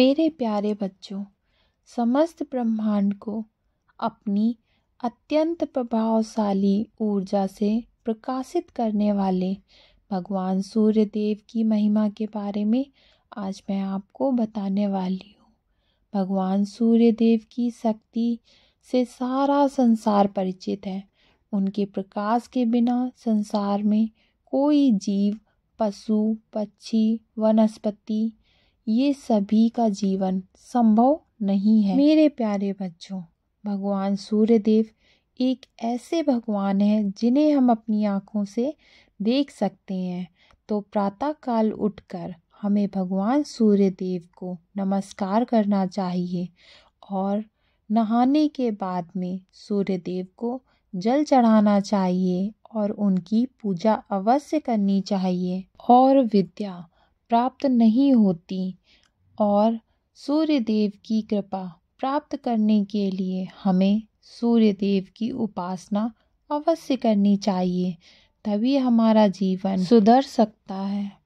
मेरे प्यारे बच्चों समस्त ब्रह्मांड को अपनी अत्यंत प्रभावशाली ऊर्जा से प्रकाशित करने वाले भगवान सूर्य देव की महिमा के बारे में आज मैं आपको बताने वाली हूँ भगवान सूर्य देव की शक्ति से सारा संसार परिचित है उनके प्रकाश के बिना संसार में कोई जीव पशु पक्षी वनस्पति ये सभी का जीवन संभव नहीं है मेरे प्यारे बच्चों भगवान सूर्यदेव एक ऐसे भगवान हैं जिन्हें हम अपनी आँखों से देख सकते हैं तो प्रातःकाल उठकर हमें भगवान सूर्यदेव को नमस्कार करना चाहिए और नहाने के बाद में सूर्यदेव को जल चढ़ाना चाहिए और उनकी पूजा अवश्य करनी चाहिए और विद्या प्राप्त नहीं होती और सूर्य देव की कृपा प्राप्त करने के लिए हमें सूर्य देव की उपासना अवश्य करनी चाहिए तभी हमारा जीवन सुधर सकता है